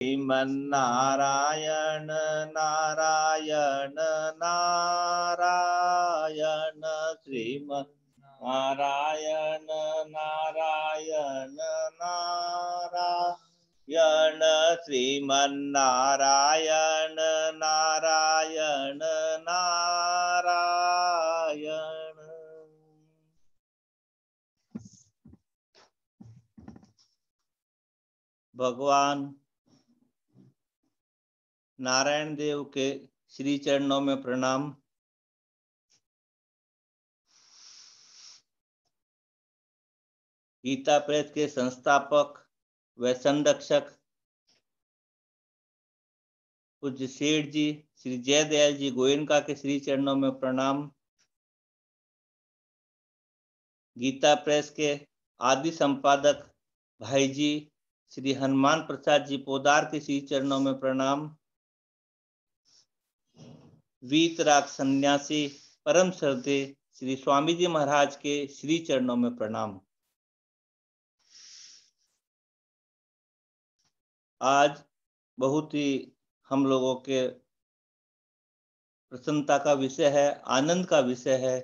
श्रीमन्नारायण नारायण नारायण श्रीमन्नारायण नारायण नारायण श्रीमन्नारायण नारायण नारायण भगवान नारायण देव के श्री चरणों में प्रणाम गीता प्रेस के संस्थापक व संरक्षक पूज्य सेठ जी श्री जयदयाल जी गोयनका के श्री चरणों में प्रणाम गीता प्रेस के आदि संपादक भाई जी श्री हनुमान प्रसाद जी पोदार के श्री चरणों में प्रणाम वीतराग सन्यासी परम श्रद्धे श्री स्वामी जी महाराज के श्री चरणों में प्रणाम आज बहुत ही हम लोगों के प्रसन्नता का विषय है आनंद का विषय है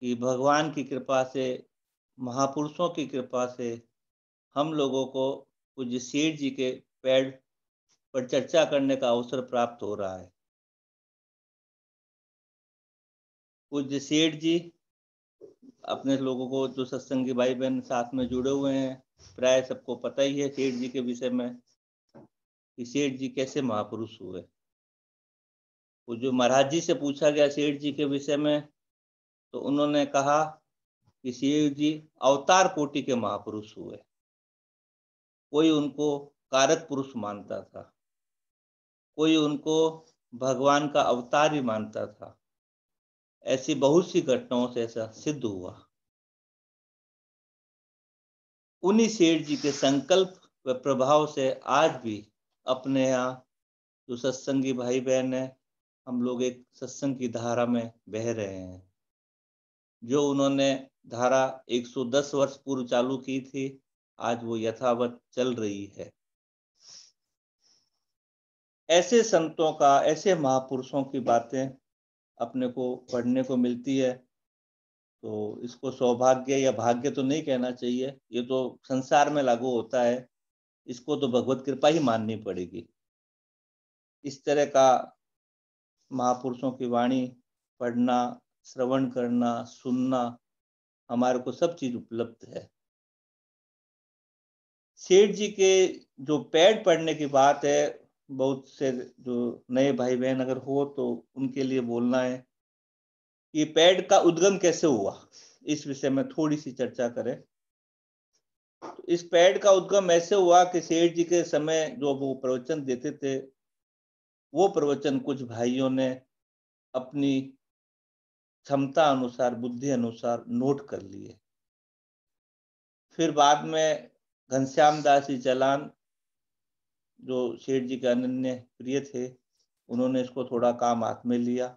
कि भगवान की कृपा से महापुरुषों की कृपा से हम लोगों को पूज्य शेठ जी के पैड पर चर्चा करने का अवसर प्राप्त हो रहा है पूज्य सेठ जी अपने लोगों को जो सत्संग भाई बहन साथ में जुड़े हुए हैं प्राय सबको पता ही है सेठ जी के विषय में कि सेठ जी कैसे महापुरुष हुए वो जो महाराज जी से पूछा गया सेठ जी के विषय में तो उन्होंने कहा कि सेठ जी अवतार कोटि के महापुरुष हुए कोई उनको कारक पुरुष मानता था कोई उनको भगवान का अवतार ही मानता था ऐसी बहुत सी घटनाओं से ऐसा सिद्ध हुआ उन्हीं सेठ जी के संकल्प व प्रभाव से आज भी अपने यहाँ जो सत्संगी भाई बहन है हम लोग एक सत्संग की धारा में बह रहे हैं जो उन्होंने धारा 110 वर्ष पूर्व चालू की थी आज वो यथावत चल रही है ऐसे संतों का ऐसे महापुरुषों की बातें अपने को पढ़ने को मिलती है तो इसको सौभाग्य या भाग्य तो नहीं कहना चाहिए ये तो संसार में लागू होता है इसको तो भगवत कृपा ही माननी पड़ेगी इस तरह का महापुरुषों की वाणी पढ़ना श्रवण करना सुनना हमारे को सब चीज उपलब्ध है सेठ जी के जो पैड पढ़ने की बात है बहुत से जो नए भाई बहन अगर हो तो उनके लिए बोलना है ये पैड का उद्गम कैसे हुआ इस विषय में थोड़ी सी चर्चा करें तो इस पैड का उद्गम ऐसे हुआ कि सेठ जी के समय जो वो प्रवचन देते थे वो प्रवचन कुछ भाइयों ने अपनी क्षमता अनुसार बुद्धि अनुसार नोट कर लिए फिर बाद में घनश्याम दास जी चलान जो शेठ जी के अनन्य प्रिय थे उन्होंने इसको थोड़ा काम हाथ में लिया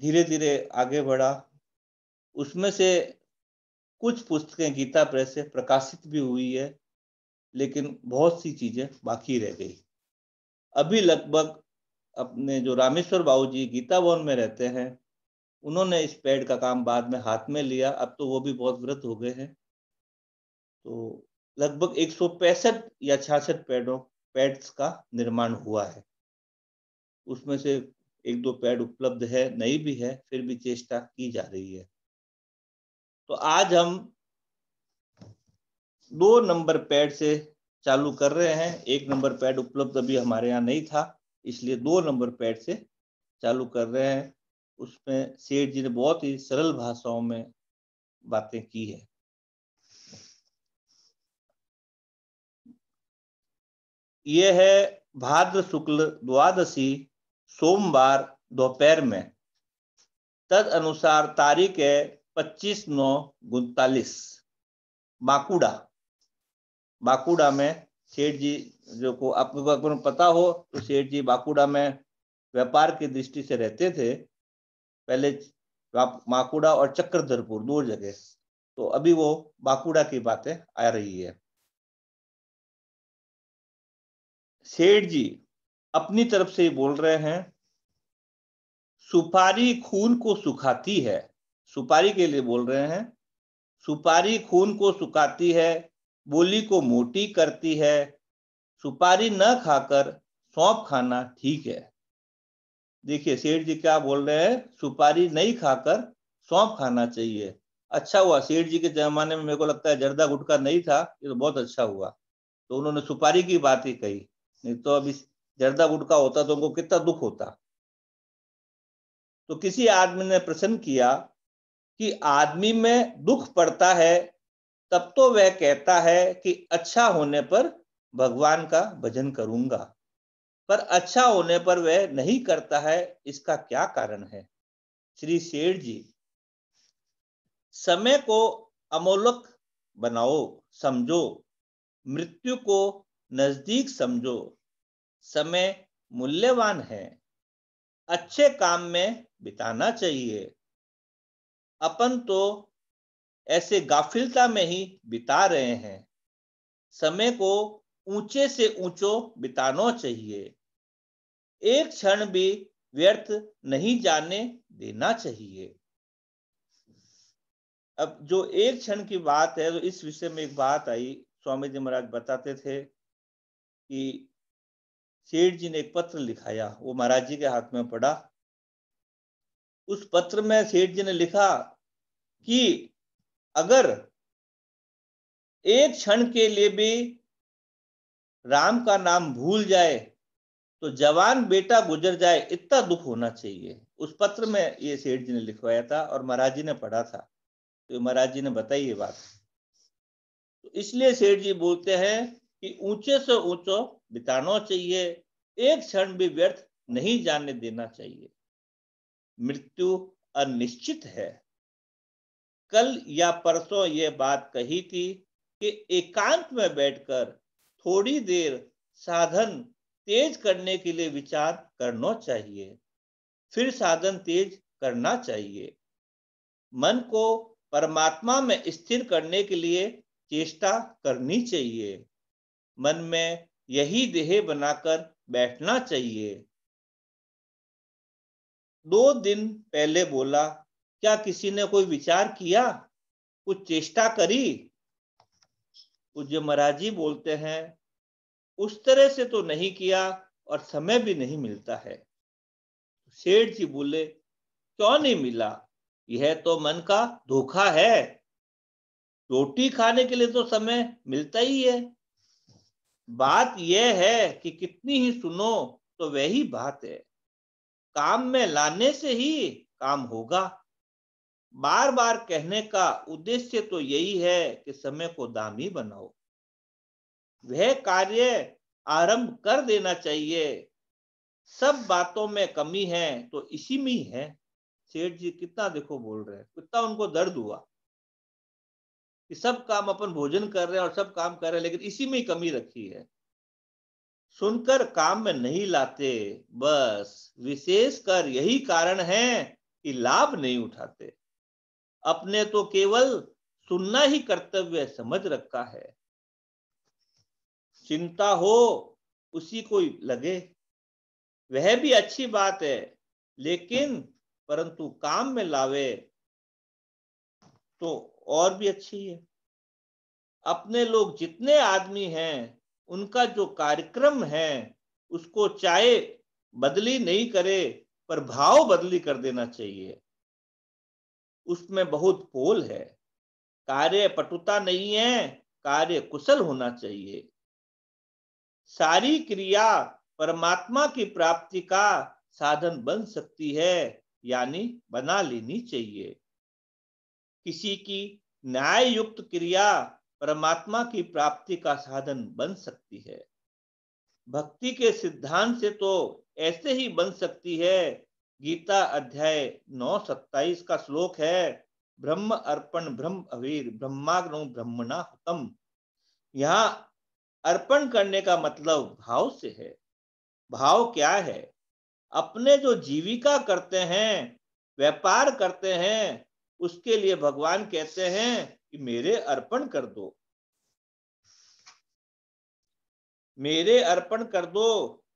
धीरे धीरे आगे बढ़ा उसमें से कुछ पुस्तकें गीता प्रेस से प्रकाशित भी हुई है लेकिन बहुत सी चीजें बाकी रह गई अभी लगभग अपने जो रामेश्वर बाबू जी गीता भवन में रहते हैं उन्होंने इस पेड़ का काम बाद में हाथ में लिया अब तो वो भी बहुत व्रत हो गए हैं तो लगभग एक या छियासठ पैडों पैड्स का निर्माण हुआ है उसमें से एक दो पैड उपलब्ध है नहीं भी है फिर भी चेष्टा की जा रही है तो आज हम दो नंबर पैड से चालू कर रहे हैं एक नंबर पैड उपलब्ध अभी हमारे यहाँ नहीं था इसलिए दो नंबर पैड से चालू कर रहे हैं उसमें सेठ जी ने बहुत ही सरल भाषाओं में बातें की है ये है भाद्र शुक्ल द्वादशी सोमवार दोपहर में तद अनुसार तारीख है 25 नौ उनतालीस बाकुड़ा बाकुड़ा में सेठ जी जो को आपको पता हो तो सेठ जी बाकुड़ा में व्यापार की दृष्टि से रहते थे पहले माकुड़ा और चक्रधरपुर दो जगह तो अभी वो बाकुड़ा की बातें आ रही है सेठ जी अपनी तरफ से बोल रहे हैं सुपारी खून को सुखाती है सुपारी के लिए बोल रहे हैं सुपारी खून को सुखाती है बोली को मोटी करती है सुपारी न खाकर सौंप खाना ठीक है देखिए सेठ जी क्या बोल रहे हैं सुपारी नहीं खाकर सौंप खाना चाहिए अच्छा हुआ सेठ जी के जमाने में मेरे को लगता है जर्दा गुटका नहीं था ये तो बहुत अच्छा हुआ तो उन्होंने सुपारी की बात ही कही नहीं तो अभी जर्दा गुट का होता तो उनको कितना दुख होता तो किसी आदमी ने प्रश्न किया कि आदमी में दुख पड़ता है तब तो वह कहता है कि अच्छा होने पर भगवान का भजन करूंगा पर अच्छा होने पर वह नहीं करता है इसका क्या कारण है श्री शेठ जी समय को अमोलक बनाओ समझो मृत्यु को नजदीक समझो समय मूल्यवान है अच्छे काम में बिताना चाहिए अपन तो ऐसे गाफिलता में ही बिता रहे हैं समय को ऊंचे से ऊंचो बिताना चाहिए एक क्षण भी व्यर्थ नहीं जाने देना चाहिए अब जो एक क्षण की बात है तो इस विषय में एक बात आई स्वामी जी महाराज बताते थे कि सेठ जी ने एक पत्र लिखाया वो महाराज जी के हाथ में पड़ा उस पत्र में सेठ जी ने लिखा कि अगर एक क्षण के लिए भी राम का नाम भूल जाए तो जवान बेटा गुजर जाए इतना दुख होना चाहिए उस पत्र में ये सेठ जी ने लिखवाया था और महाराज जी ने पढ़ा था तो महाराज जी ने बताई ये बात तो इसलिए सेठ जी बोलते हैं कि ऊंचे से ऊंचो बिताना चाहिए एक क्षण भी व्यर्थ नहीं जाने देना चाहिए मृत्यु अनिश्चित है कल या परसों ये बात कही थी कि एकांत में बैठकर थोड़ी देर साधन तेज करने के लिए विचार करना चाहिए फिर साधन तेज करना चाहिए मन को परमात्मा में स्थिर करने के लिए चेष्टा करनी चाहिए मन में यही देह बनाकर बैठना चाहिए दो दिन पहले बोला क्या किसी ने कोई विचार किया कुछ चेष्टा करी पूज्य महाराज जी बोलते हैं उस तरह से तो नहीं किया और समय भी नहीं मिलता है सेठ जी बोले क्यों नहीं मिला यह तो मन का धोखा है रोटी खाने के लिए तो समय मिलता ही है बात यह है कि कितनी ही सुनो तो वही बात है काम में लाने से ही काम होगा बार बार कहने का उद्देश्य तो यही है कि समय को दामी बनाओ वह कार्य आरंभ कर देना चाहिए सब बातों में कमी है तो इसी में ही है सेठ जी कितना देखो बोल रहे हैं कितना उनको दर्द हुआ कि सब काम अपन भोजन कर रहे हैं और सब काम कर रहे हैं लेकिन इसी में ही कमी रखी है सुनकर काम में नहीं लाते बस विशेष कर यही कारण है कि लाभ नहीं उठाते अपने तो केवल सुनना ही कर्तव्य समझ रखा है चिंता हो उसी को लगे वह भी अच्छी बात है लेकिन परंतु काम में लावे तो और भी अच्छी है अपने लोग जितने आदमी हैं उनका जो कार्यक्रम है उसको चाहे बदली नहीं करे पर भाव बदली कर देना चाहिए उसमें बहुत पोल है कार्य पटुता नहीं है कार्य कुशल होना चाहिए सारी क्रिया परमात्मा की प्राप्ति का साधन बन सकती है यानी बना लेनी चाहिए किसी की न्याय युक्त क्रिया परमात्मा की प्राप्ति का साधन बन सकती है भक्ति के सिद्धांत से तो ऐसे ही बन सकती है गीता अध्याय नौ सत्ताईस का श्लोक है ब्रह्म अर्पण ब्रह्म अवीर ब्रह्माग्नो ब्रह्मणा हतम यहाँ अर्पण करने का मतलब भाव से है भाव क्या है अपने जो जीविका करते हैं व्यापार करते हैं उसके लिए भगवान कहते हैं कि मेरे अर्पण कर दो मेरे अर्पण कर दो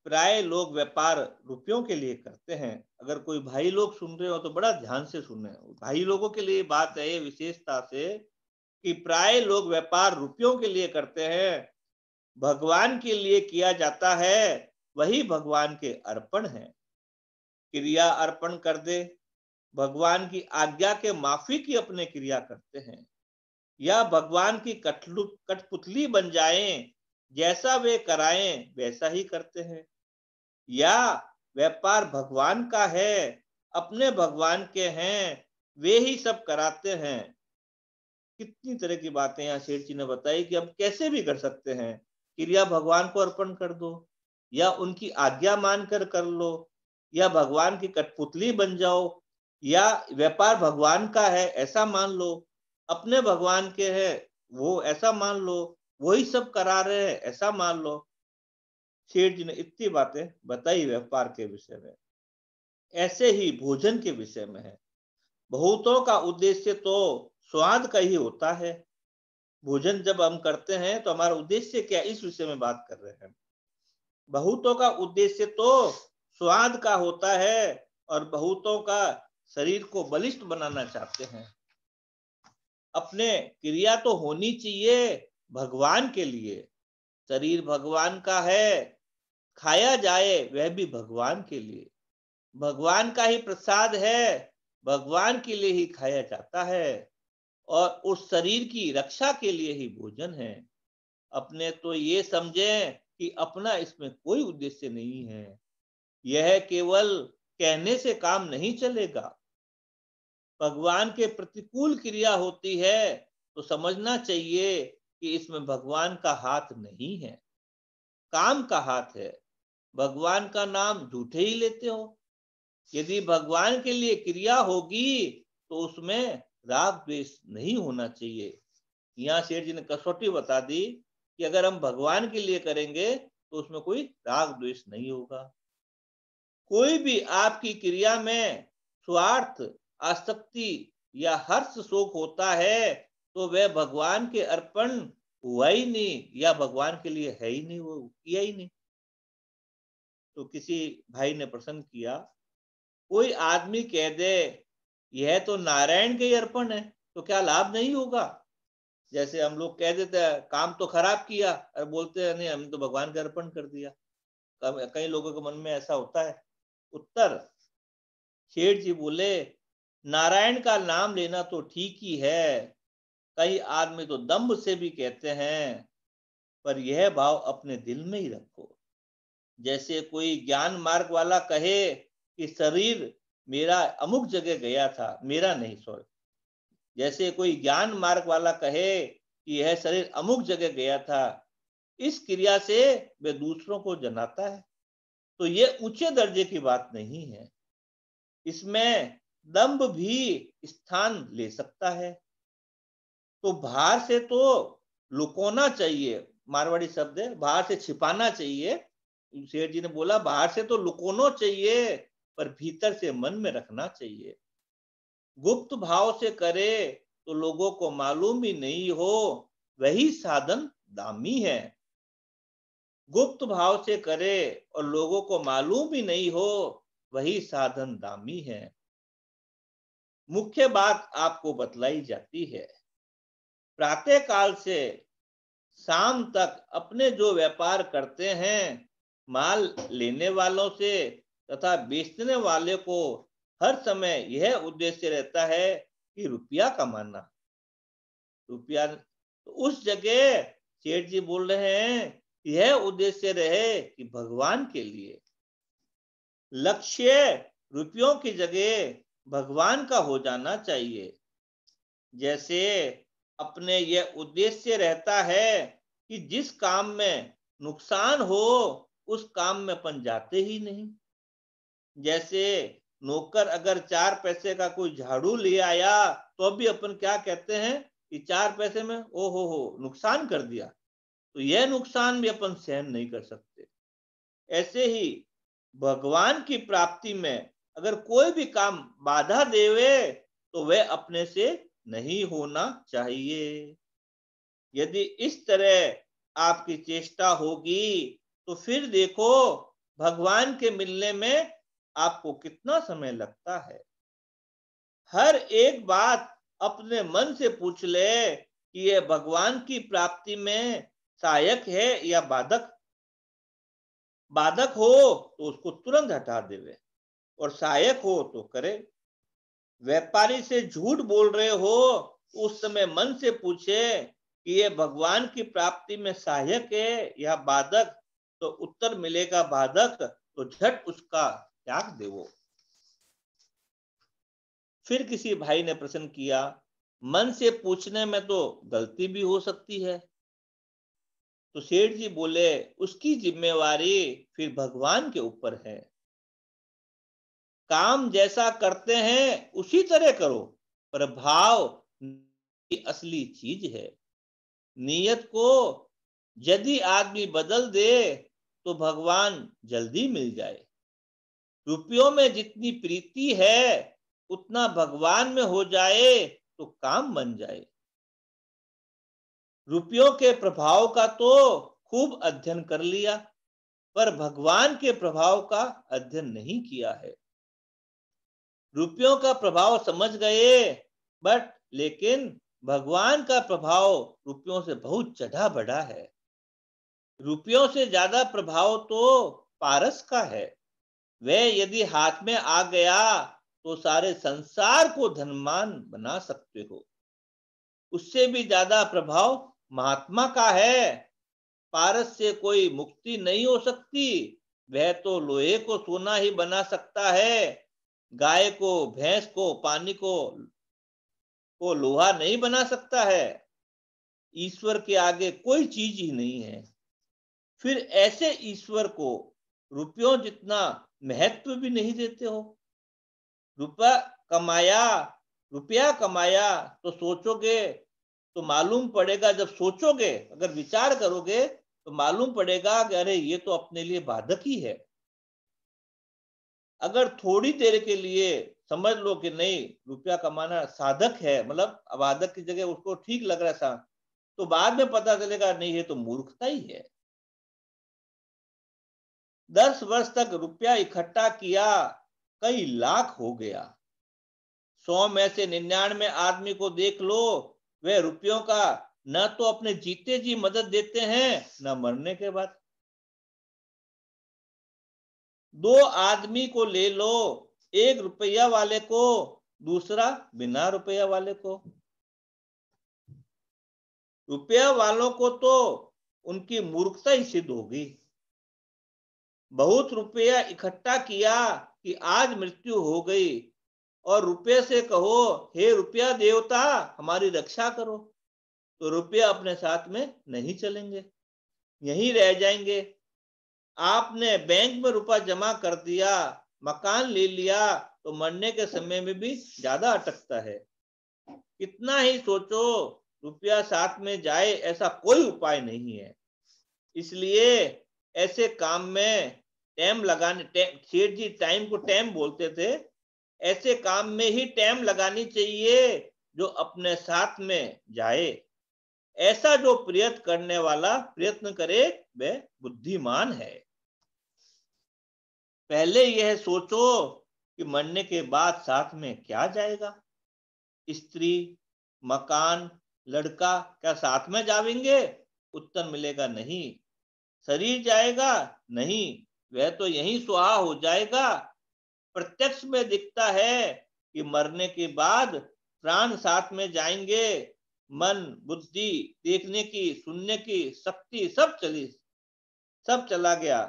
प्राय लोग व्यापार रुपयों के लिए करते हैं अगर कोई भाई लोग सुन रहे हो तो बड़ा ध्यान से सुन रहे हो भाई लोगों के लिए बात है विशेषता से कि प्राय लोग व्यापार रुपयों के लिए करते हैं भगवान के लिए किया जाता है वही भगवान के अर्पण है क्रिया अर्पण कर दे भगवान की आज्ञा के माफी की अपने क्रिया करते हैं या भगवान की कठपुतली बन जाएं जैसा वे कराएं वैसा ही करते हैं या व्यापार भगवान का है अपने भगवान के हैं वे ही सब कराते हैं कितनी तरह की बातें यहाँ शेर जी ने बताई कि अब कैसे भी कर सकते हैं क्रिया भगवान को अर्पण कर दो या उनकी आज्ञा मानकर कर लो या भगवान की कठपुतली बन जाओ या व्यापार भगवान का है ऐसा मान लो अपने भगवान के है वो ऐसा मान लो वही सब करा रहे हैं ऐसा मान लो शेठ जी ने इतनी बातें बताई व्यापार के विषय में ऐसे ही भोजन के विषय में है बहुतों का उद्देश्य तो स्वाद का ही होता है भोजन जब हम करते हैं तो हमारा उद्देश्य क्या इस विषय में बात कर रहे हैं बहुतों का उद्देश्य तो स्वाद का होता है और बहुतों का शरीर को बलिष्ठ बनाना चाहते हैं अपने क्रिया तो होनी चाहिए भगवान के लिए शरीर भगवान का है खाया जाए वह भी भगवान के लिए भगवान का ही प्रसाद है भगवान के लिए ही खाया जाता है और उस शरीर की रक्षा के लिए ही भोजन है अपने तो ये समझे कि अपना इसमें कोई उद्देश्य नहीं है यह केवल कहने से काम नहीं चलेगा भगवान के प्रतिकूल क्रिया होती है तो समझना चाहिए कि इसमें भगवान का हाथ नहीं है काम का हाथ है भगवान का नाम झूठे ही लेते हो यदि भगवान के लिए क्रिया होगी तो उसमें राग द्वेष नहीं होना चाहिए यहाँ शेर जी ने कसौटी बता दी कि अगर हम भगवान के लिए करेंगे तो उसमें कोई राग द्वेष नहीं होगा कोई भी आपकी क्रिया में स्वार्थ आसक्ति या हर्ष शोक होता है तो वह भगवान के अर्पण हुआ ही नहीं या भगवान के लिए है ही नहीं वो किया ही नहीं तो किसी भाई ने प्रश्न किया कोई आदमी कह दे यह तो नारायण के ही अर्पण है तो क्या लाभ नहीं होगा जैसे हम लोग कह देते हैं काम तो खराब किया और बोलते हैं नहीं हमने तो भगवान के अर्पण कर दिया कई लोगों के मन में ऐसा होता है उत्तर शेठ जी बोले नारायण का नाम लेना तो ठीक ही है कई आदमी तो दम्भ से भी कहते हैं पर यह भाव अपने दिल में ही रखो जैसे कोई ज्ञान मार्ग वाला कहे कि शरीर मेरा अमुक जगह गया था मेरा नहीं सॉरी जैसे कोई ज्ञान मार्ग वाला कहे कि यह शरीर अमुक जगह गया था इस क्रिया से वे दूसरों को जनाता है तो यह ऊंचे दर्जे की बात नहीं है इसमें दम्ब भी स्थान ले सकता है तो बाहर से तो लुकोना चाहिए मारवाड़ी शब्द है बाहर से छिपाना चाहिए शेर जी ने बोला बाहर से तो लुकोनो चाहिए पर भीतर से मन में रखना चाहिए गुप्त भाव से करे तो लोगों को मालूम ही नहीं हो वही साधन दामी है गुप्त भाव से करे और लोगों को मालूम ही नहीं हो वही साधन दामी है मुख्य बात आपको बतलाई जाती है प्रातः काल से शाम तक अपने जो व्यापार करते हैं माल लेने वालों से तथा बेचने वाले को हर समय यह उद्देश्य रहता है कि रुपया कमाना रुपया तो उस जगह सेठ जी बोल रहे हैं यह उद्देश्य रहे कि भगवान के लिए लक्ष्य रुपयों की जगह भगवान का हो जाना चाहिए जैसे अपने यह उद्देश्य रहता है कि जिस काम में नुकसान हो उस काम में अपन जाते ही नहीं जैसे नौकर अगर चार पैसे का कोई झाड़ू ले आया तो भी अपन क्या कहते हैं कि चार पैसे में ओ हो हो नुकसान कर दिया तो यह नुकसान भी अपन सहन नहीं कर सकते ऐसे ही भगवान की प्राप्ति में अगर कोई भी काम बाधा देवे तो वह अपने से नहीं होना चाहिए यदि इस तरह आपकी चेष्टा होगी तो फिर देखो भगवान के मिलने में आपको कितना समय लगता है हर एक बात अपने मन से पूछ ले कि यह भगवान की प्राप्ति में सहायक है या बाधक बाधक हो तो उसको तुरंत हटा देवे और सहायक हो तो करे व्यापारी से झूठ बोल रहे हो उस समय मन से पूछे कि ये भगवान की प्राप्ति में सहायक है या बाधक तो उत्तर मिलेगा बाधक तो झट उसका त्याग देवो फिर किसी भाई ने प्रश्न किया मन से पूछने में तो गलती भी हो सकती है तो सेठ जी बोले उसकी जिम्मेवारी फिर भगवान के ऊपर है काम जैसा करते हैं उसी तरह करो पर भाव की असली चीज है नियत को यदि आदमी बदल दे तो भगवान जल्दी मिल जाए रुपयों में जितनी प्रीति है उतना भगवान में हो जाए तो काम बन जाए रुपयों के प्रभाव का तो खूब अध्ययन कर लिया पर भगवान के प्रभाव का अध्ययन नहीं किया है रुपयों का प्रभाव समझ गए बट लेकिन भगवान का प्रभाव रुपयों से बहुत चढ़ा बढ़ा है रुपयों से ज्यादा प्रभाव तो पारस का है वह यदि हाथ में आ गया तो सारे संसार को धनमान बना सकते हो उससे भी ज्यादा प्रभाव महात्मा का है पारस से कोई मुक्ति नहीं हो सकती वह तो लोहे को सोना ही बना सकता है गाय को भैंस को पानी को को लोहा नहीं बना सकता है ईश्वर के आगे कोई चीज ही नहीं है फिर ऐसे ईश्वर को रुपयों जितना महत्व भी नहीं देते हो रुपया कमाया रुपया कमाया तो सोचोगे तो मालूम पड़ेगा जब सोचोगे अगर विचार करोगे तो मालूम पड़ेगा कि अरे ये तो अपने लिए बाधक ही है अगर थोड़ी देर के लिए समझ लो कि नहीं रुपया कमाना साधक है मतलब अबाधक की जगह उसको ठीक लग रहा था तो बाद में पता चलेगा नहीं ये तो मूर्खता ही है दस वर्ष तक रुपया इकट्ठा किया कई लाख हो गया सौ में से निन्यानवे आदमी को देख लो वे रुपयों का न तो अपने जीते जी मदद देते हैं न मरने के बाद दो आदमी को ले लो एक रुपया वाले को दूसरा बिना रुपया वाले को रुपया वालों को तो उनकी मूर्खता ही सिद्ध होगी बहुत रुपया इकट्ठा किया कि आज मृत्यु हो गई और रुपये से कहो हे रुपया देवता हमारी रक्षा करो तो रुपया अपने साथ में नहीं चलेंगे यहीं रह जाएंगे आपने बैंक में रुपया जमा कर दिया मकान ले लिया तो मरने के समय में भी ज्यादा अटकता है कितना ही सोचो रुपया साथ में जाए ऐसा कोई उपाय नहीं है इसलिए ऐसे काम में टैम लगाने सेठ जी टाइम को टैम बोलते थे ऐसे काम में ही टैम लगानी चाहिए जो अपने साथ में जाए ऐसा जो प्रयत्न करने वाला प्रयत्न करे वह बुद्धिमान है पहले यह सोचो कि मरने के बाद साथ में क्या जाएगा स्त्री मकान लड़का क्या साथ में जावेंगे उत्तर मिलेगा नहीं शरीर जाएगा नहीं वह तो यही सुहा हो जाएगा प्रत्यक्ष में दिखता है कि मरने के बाद प्राण साथ में जाएंगे मन बुद्धि देखने की सुनने की शक्ति सब चली सब चला गया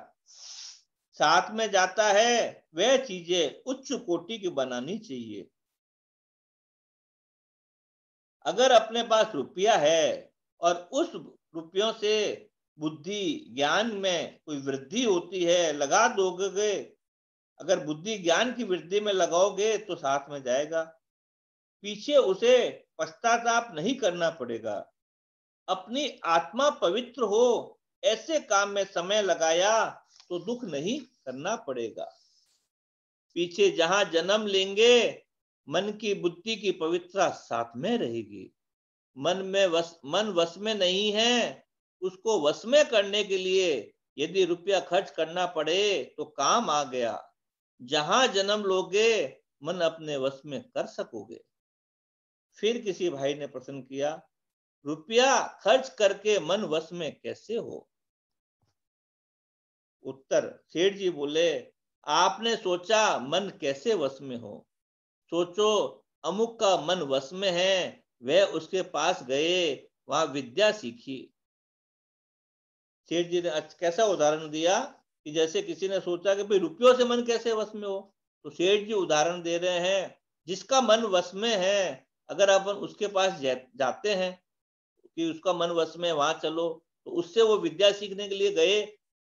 साथ में जाता है वह चीजें उच्च कोटि की बनानी चाहिए अगर अपने पास रुपया है और उस रुपयों से बुद्धि ज्ञान में कोई वृद्धि होती है लगा दोगे अगर बुद्धि ज्ञान की वृद्धि में लगाओगे तो साथ में जाएगा पीछे उसे पश्चाताप नहीं करना पड़ेगा अपनी आत्मा पवित्र हो ऐसे काम में समय लगाया तो दुख नहीं करना पड़ेगा पीछे जहां जन्म लेंगे मन की बुद्धि की पवित्रता साथ में रहेगी मन में वस मन वस में नहीं है उसको वस में करने के लिए यदि रुपया खर्च करना पड़े तो काम आ गया जहां जन्म लोगे मन अपने वस में कर सकोगे फिर किसी भाई ने प्रश्न किया रुपया खर्च करके मन वस में कैसे हो उत्तर सेठ जी बोले आपने सोचा मन कैसे वश में हो सोचो अमुक का मन वश में है वह उसके पास गए वहां विद्या सीखी सेठ जी ने अच्छा कैसा उदाहरण दिया कि जैसे किसी ने सोचा कि भाई रुपयों से मन कैसे वश में हो तो सेठ जी उदाहरण दे रहे हैं जिसका मन वश में है अगर अपन उसके पास जाते हैं कि उसका मन वश में वहां चलो तो उससे वो विद्या सीखने के लिए गए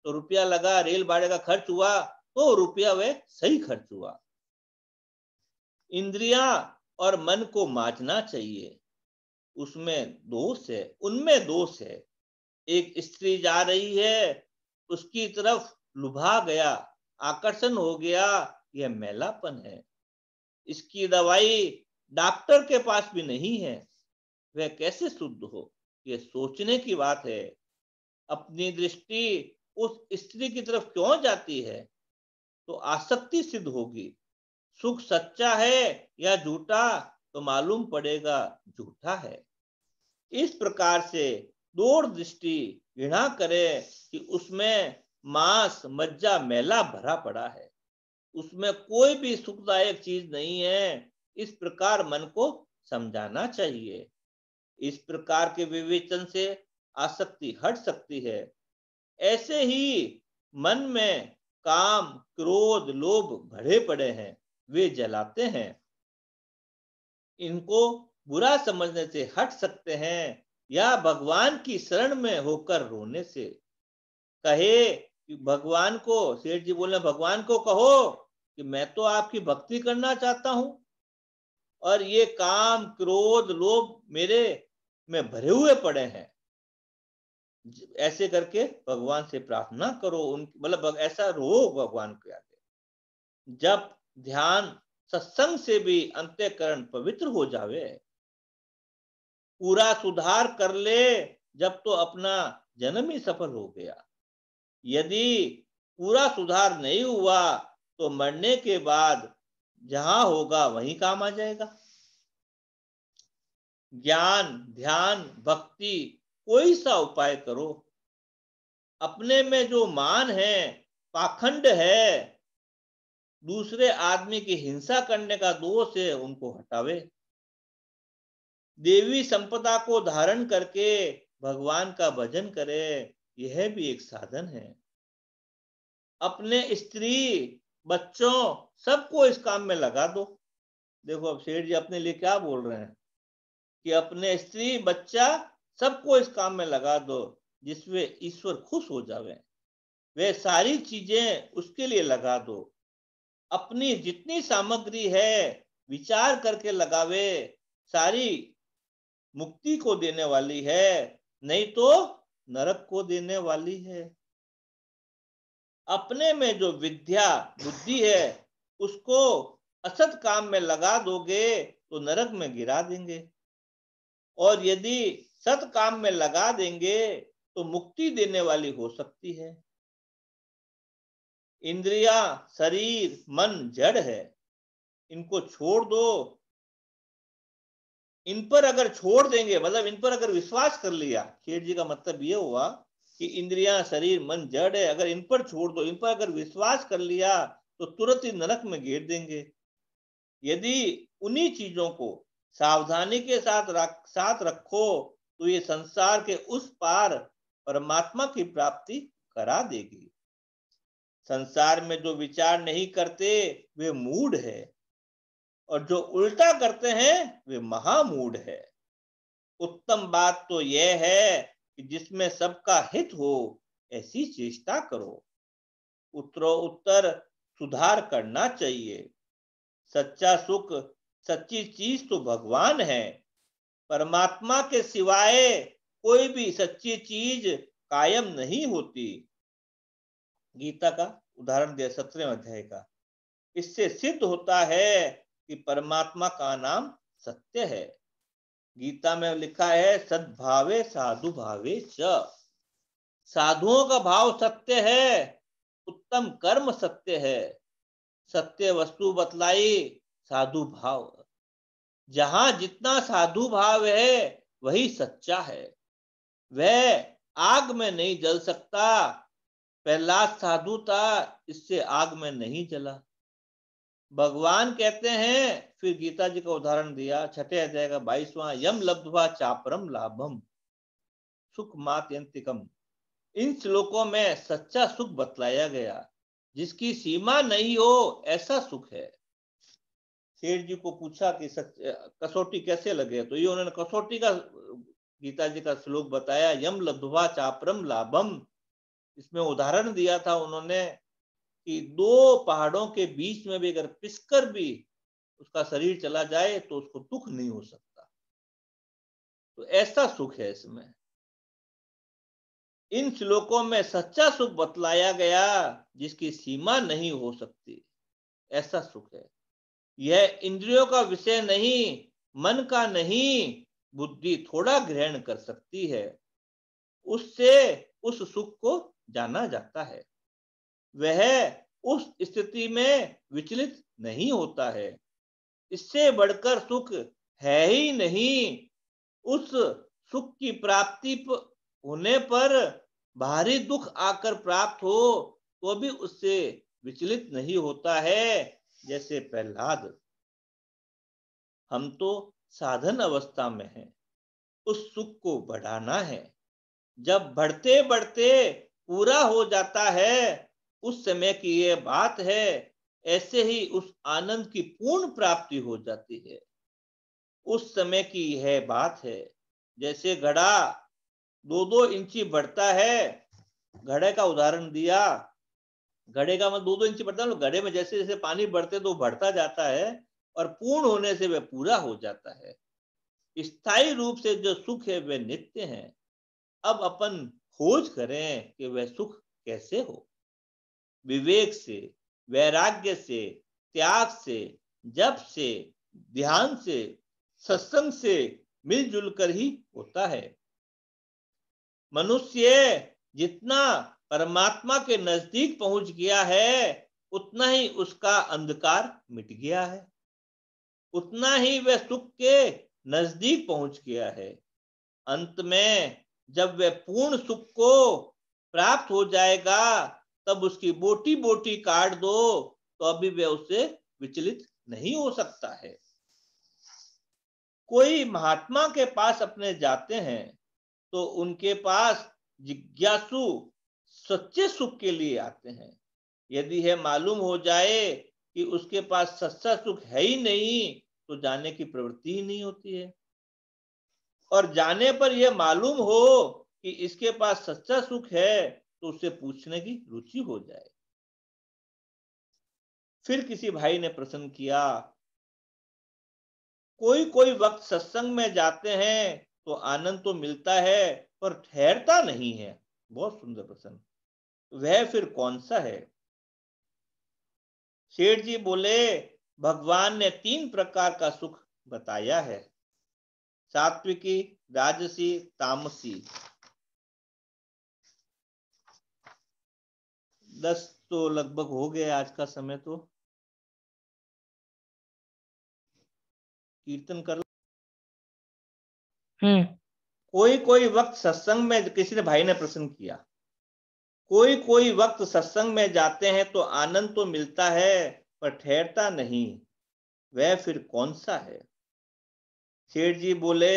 तो रुपया लगा रेल भाड़े का खर्च हुआ तो रुपया वह सही खर्च हुआ इंद्रिया और मन को माचना चाहिए उसमें दोष है उनमें दोष है एक स्त्री जा रही है उसकी तरफ लुभा गया आकर्षण हो गया यह मेलापन है इसकी दवाई डॉक्टर के पास भी नहीं है वह कैसे शुद्ध हो यह सोचने की बात है अपनी दृष्टि उस स्त्री की तरफ क्यों जाती है तो आसक्ति सिद्ध होगी सुख सच्चा है या झूठा तो मालूम पड़ेगा झूठा है इस प्रकार से दूर दृष्टि घृणा करे कि उसमें मांस मज्जा मेला भरा पड़ा है उसमें कोई भी सुखदायक चीज नहीं है इस प्रकार मन को समझाना चाहिए इस प्रकार के विवेचन से आसक्ति हट सकती है ऐसे ही मन में काम क्रोध लोभ भरे पड़े हैं वे जलाते हैं इनको बुरा समझने से हट सकते हैं या भगवान की शरण में होकर रोने से कहे कि भगवान को सेठ जी बोले भगवान को कहो कि मैं तो आपकी भक्ति करना चाहता हूं और ये काम क्रोध लोभ मेरे में भरे हुए पड़े हैं ऐसे करके भगवान से प्रार्थना करो उन मतलब ऐसा रो भगवान के आगे जब ध्यान सत्संग से भी अंत्यकरण पवित्र हो जावे पूरा सुधार कर ले जब तो अपना जन्म ही सफल हो गया यदि पूरा सुधार नहीं हुआ तो मरने के बाद जहां होगा वहीं काम आ जाएगा ज्ञान ध्यान भक्ति कोई सा उपाय करो अपने में जो मान है पाखंड है दूसरे आदमी की हिंसा करने का दोष है उनको हटावे देवी संपदा को धारण करके भगवान का भजन करे यह भी एक साधन है अपने स्त्री बच्चों सबको इस काम में लगा दो देखो अब सेठ जी अपने लिए क्या बोल रहे हैं कि अपने स्त्री बच्चा सबको इस काम में लगा दो जिसमें ईश्वर खुश हो जावे वे सारी चीजें उसके लिए लगा दो अपनी जितनी सामग्री है विचार करके लगावे सारी मुक्ति को देने वाली है नहीं तो नरक को देने वाली है अपने में जो विद्या बुद्धि है उसको असत काम में लगा दोगे तो नरक में गिरा देंगे और यदि सत काम में लगा देंगे तो मुक्ति देने वाली हो सकती है इंद्रिया शरीर मन जड़ है इनको छोड़ दो इन पर अगर छोड़ देंगे मतलब इन पर अगर विश्वास कर लिया खेर जी का मतलब यह हुआ कि इंद्रिया शरीर मन जड़ है अगर इन पर छोड़ दो इन पर अगर विश्वास कर लिया तो तुरंत ही नरक में घेर देंगे यदि उन्हीं चीजों को सावधानी के साथ रख साथ रखो तो ये संसार के उस पार परमात्मा की प्राप्ति करा देगी संसार में जो विचार नहीं करते वे मूड है और जो उल्टा करते हैं वे महामूड है उत्तम बात तो यह है कि जिसमें सबका हित हो ऐसी चेष्टा करो उत्तरो उत्तर सुधार करना चाहिए सच्चा सुख सच्ची चीज तो भगवान है परमात्मा के सिवाय कोई भी सच्ची चीज कायम नहीं होती गीता का उदाहरण दिया सत्रह अध्याय का इससे सिद्ध होता है कि परमात्मा का नाम सत्य है गीता में लिखा है सद्भावे साधु भावे च साधुओं का भाव सत्य है उत्तम कर्म सत्य है सत्य वस्तु बतलाई साधु भाव जहां जितना साधु भाव है वही सच्चा है वह आग में नहीं जल सकता प्रहलाद साधु था इससे आग में नहीं जला भगवान कहते हैं फिर गीता जी का उदाहरण दिया छठे अध्याय का बाईसवां यम लब्धवा चापरम लाभम सुख मात्यंतिकम इन श्लोकों में सच्चा सुख बतलाया गया जिसकी सीमा नहीं हो ऐसा सुख है सेठ जी को पूछा कि सच कसौटी कैसे लगे तो ये उन्होंने कसौटी का गीता जी का श्लोक बताया यम लब्धवा चापरम लाभम इसमें उदाहरण दिया था उन्होंने कि दो पहाड़ों के बीच में भी अगर पिसकर भी उसका शरीर चला जाए तो उसको दुख नहीं हो सकता तो ऐसा सुख है इसमें इन श्लोकों में सच्चा सुख बतलाया गया जिसकी सीमा नहीं हो सकती ऐसा सुख है यह इंद्रियों का विषय नहीं मन का नहीं बुद्धि थोड़ा ग्रहण कर सकती है उससे उस सुख को जाना जाता है वह उस स्थिति में विचलित नहीं होता है इससे बढ़कर सुख है ही नहीं उस सुख की प्राप्ति होने पर भारी दुख आकर प्राप्त हो तो भी उससे विचलित नहीं होता है जैसे प्रहलाद हम तो साधन अवस्था में हैं उस सुख को बढ़ाना है जब बढ़ते बढ़ते पूरा हो जाता है उस समय की यह बात है ऐसे ही उस आनंद की पूर्ण प्राप्ति हो जाती है उस समय की यह बात है जैसे घड़ा दो दो इंची बढ़ता है घड़े का उदाहरण दिया घड़े का मतलब दो दो इंची बढ़ता है घड़े मतलब में जैसे जैसे पानी बढ़ते तो बढ़ता जाता है और पूर्ण होने से वह पूरा हो जाता है स्थायी रूप से जो सुख है वह नित्य है अब अपन खोज करें कि वह सुख कैसे हो विवेक से वैराग्य से त्याग से जप से ध्यान से सत्संग से मिलजुल कर ही होता है मनुष्य जितना परमात्मा के नजदीक पहुंच गया है उतना ही उसका अंधकार मिट गया है उतना ही वह सुख के नजदीक पहुंच गया है अंत में जब वह पूर्ण सुख को प्राप्त हो जाएगा तब उसकी बोटी बोटी काट दो तो अभी वह उससे विचलित नहीं हो सकता है कोई महात्मा के पास अपने जाते हैं तो उनके पास जिज्ञासु सच्चे सुख के लिए आते हैं यदि है मालूम हो जाए कि उसके पास सच्चा सुख है ही नहीं तो जाने की प्रवृत्ति ही नहीं होती है और जाने पर यह मालूम हो कि इसके पास सच्चा सुख है तो उससे पूछने की रुचि हो जाए फिर किसी भाई ने प्रश्न किया कोई कोई वक्त सत्संग में जाते हैं तो आनंद तो मिलता है पर ठहरता नहीं है बहुत सुंदर प्रश्न वह फिर कौन सा है शेठ जी बोले भगवान ने तीन प्रकार का सुख बताया है सात्विकी राजसी तामसी दस तो लगभग हो गया आज का समय तो कीर्तन कर हम्म। कोई कोई वक्त सत्संग में किसी ने भाई ने प्रश्न किया कोई कोई वक्त सत्संग में जाते हैं तो आनंद तो मिलता है पर ठहरता नहीं वह फिर कौन सा है सेठ जी बोले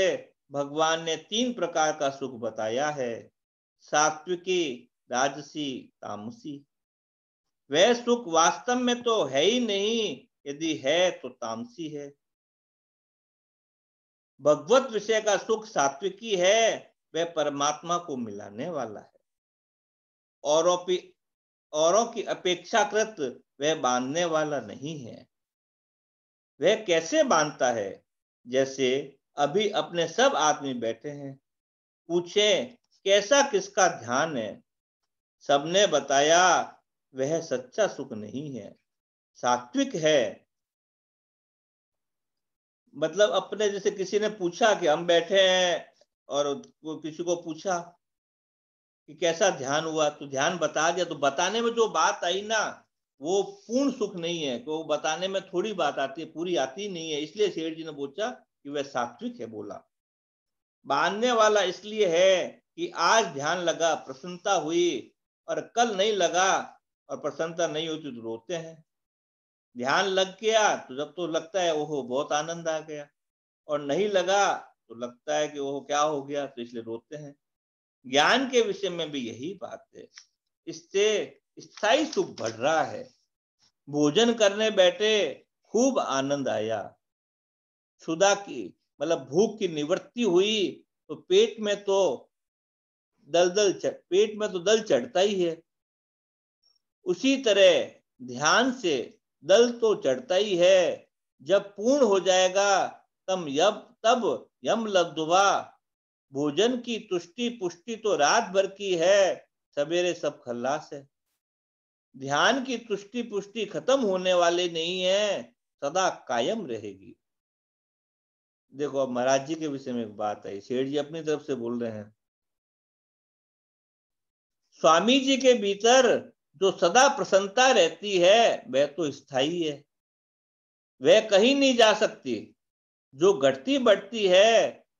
भगवान ने तीन प्रकार का सुख बताया है सात्विकी राजसी तामसी वह सुख वास्तव में तो है ही नहीं यदि है तो तामसी है भगवत विषय का सुख सात्विकी है वह परमात्मा को मिलाने वाला है औरों की औरों की अपेक्षाकृत वह बांधने वाला नहीं है वह कैसे बांधता है जैसे अभी अपने सब आदमी बैठे हैं पूछे कैसा किसका ध्यान है सबने बताया वह सच्चा सुख नहीं है सात्विक है मतलब अपने जैसे किसी ने पूछा कि हम बैठे हैं और किसी को पूछा कि कैसा ध्यान हुआ तो ध्यान बता दिया तो बताने में जो बात आई ना वो पूर्ण सुख नहीं है तो बताने में थोड़ी बात आती है पूरी आती नहीं है इसलिए शेर जी ने पूछा कि वह सात्विक है बोला बांधने वाला इसलिए है कि आज ध्यान लगा प्रसन्नता हुई और कल नहीं लगा और प्रसन्नता नहीं होती तो रोते हैं ध्यान लग गया तो जब तो लगता है ओहो बहुत आनंद आ गया और नहीं लगा तो लगता है कि ओहो क्या हो गया तो इसलिए रोते हैं ज्ञान के विषय में भी यही बात है इससे स्थाई सुख बढ़ रहा है भोजन करने बैठे खूब आनंद आया सुधा की मतलब भूख की निवृत्ति हुई तो पेट में तो दल दल पेट में तो दल चढ़ता ही है उसी तरह ध्यान से दल तो चढ़ता ही है जब पूर्ण हो जाएगा तब यब तब यम लब्धवा भोजन की तुष्टि पुष्टि तो रात भर की है सवेरे सब खल्लास है ध्यान की तुष्टि पुष्टि खत्म होने वाले नहीं है सदा कायम रहेगी देखो अब महाराज जी के विषय में एक बात आई सेठ जी अपनी तरफ से बोल रहे हैं स्वामी जी के भीतर जो सदा प्रसन्नता रहती है वह तो स्थायी है वह कहीं नहीं जा सकती जो घटती बढ़ती है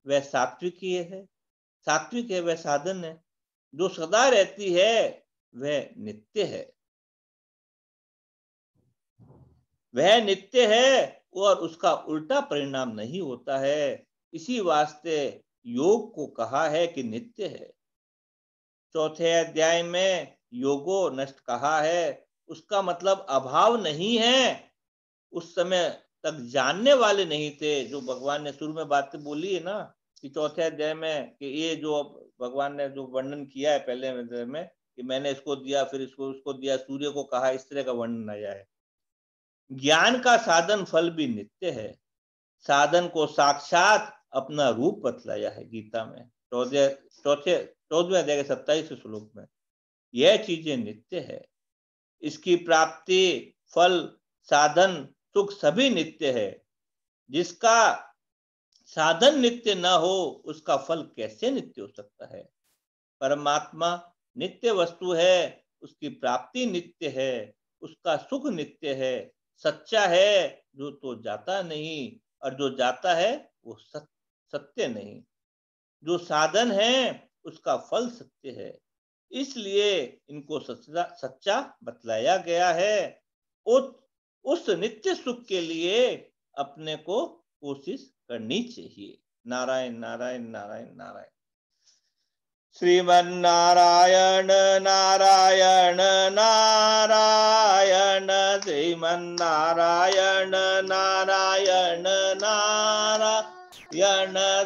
वह सात्विक ही है सात्विक है वह साधन है जो सदा रहती है वह नित्य है वह नित्य है और उसका उल्टा परिणाम नहीं होता है इसी वास्ते योग को कहा है कि नित्य है चौथे अध्याय में योगो नष्ट कहा है उसका मतलब अभाव नहीं है उस समय तक जानने वाले नहीं थे जो भगवान ने शुरू में बात बोली है ना कि चौथे अध्याय में कि ये जो भगवान ने जो वर्णन किया है पहले अध्याय में कि मैंने इसको दिया फिर इसको उसको दिया सूर्य को कहा इस तरह का वर्णन आया है ज्ञान का साधन फल भी नित्य है साधन को साक्षात अपना रूप बतलाया है गीता में चौदह चौथे चौदवे अध्याय के सत्ताईस श्लोक में यह चीजें नित्य है इसकी प्राप्ति फल साधन सुख सभी नित्य है जिसका साधन नित्य न हो उसका फल कैसे नित्य हो सकता है परमात्मा नित्य वस्तु है उसकी प्राप्ति नित्य है उसका सुख नित्य है सच्चा है जो तो जाता नहीं और जो जाता है वो सत्य नहीं जो साधन है उसका फल सत्य है इसलिए इनको सच्चा सच्चा बतलाया गया है उत उस नित्य सुख के लिए अपने को कोशिश करनी चाहिए नारायण नारायण नारायण नारायण श्रीमन नारायण नारायण नारायण श्रीमन नारायण नारायण नारायण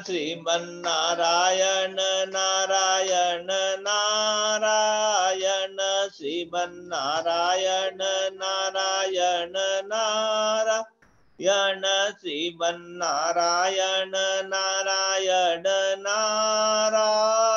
श्रीमन नारायण नारायण श्रीमन नारायण नारायण नारायण श्रीमन नारायण नारायण नारायण